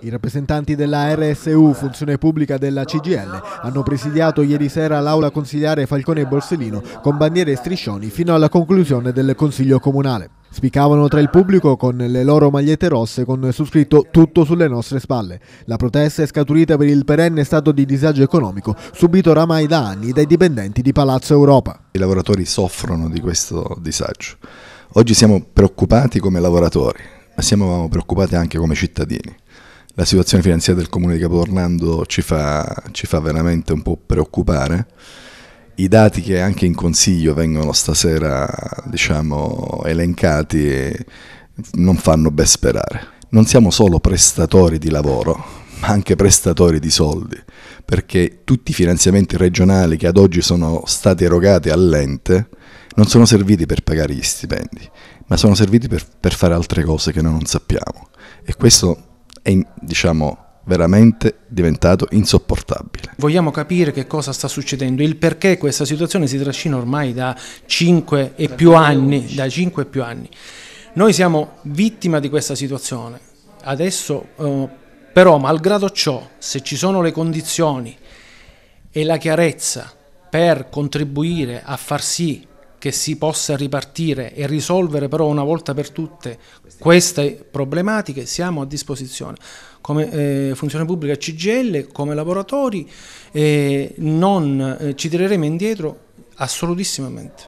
I rappresentanti della RSU, funzione pubblica della CGL, hanno presidiato ieri sera l'aula consigliare Falcone e Borsellino con bandiere e striscioni fino alla conclusione del Consiglio Comunale. Spiccavano tra il pubblico con le loro magliette rosse con su scritto tutto sulle nostre spalle. La protesta è scaturita per il perenne stato di disagio economico subito oramai da anni dai dipendenti di Palazzo Europa. I lavoratori soffrono di questo disagio. Oggi siamo preoccupati come lavoratori, ma siamo preoccupati anche come cittadini. La situazione finanziaria del comune di Capotornando ci fa, ci fa veramente un po' preoccupare. I dati che anche in consiglio vengono stasera diciamo, elencati non fanno ben sperare. Non siamo solo prestatori di lavoro, ma anche prestatori di soldi, perché tutti i finanziamenti regionali che ad oggi sono stati erogati all'ente non sono serviti per pagare gli stipendi, ma sono serviti per, per fare altre cose che noi non sappiamo. E questo è, diciamo, veramente diventato insopportabile. Vogliamo capire che cosa sta succedendo, il perché questa situazione si trascina ormai da 5 e più anni, da 5 e più anni. Noi siamo vittima di questa situazione. Adesso eh, però, malgrado ciò, se ci sono le condizioni e la chiarezza per contribuire a far sì che si possa ripartire e risolvere però una volta per tutte queste problematiche, siamo a disposizione come eh, funzione pubblica CGL, come lavoratori, eh, non eh, ci tireremo indietro assolutissimamente.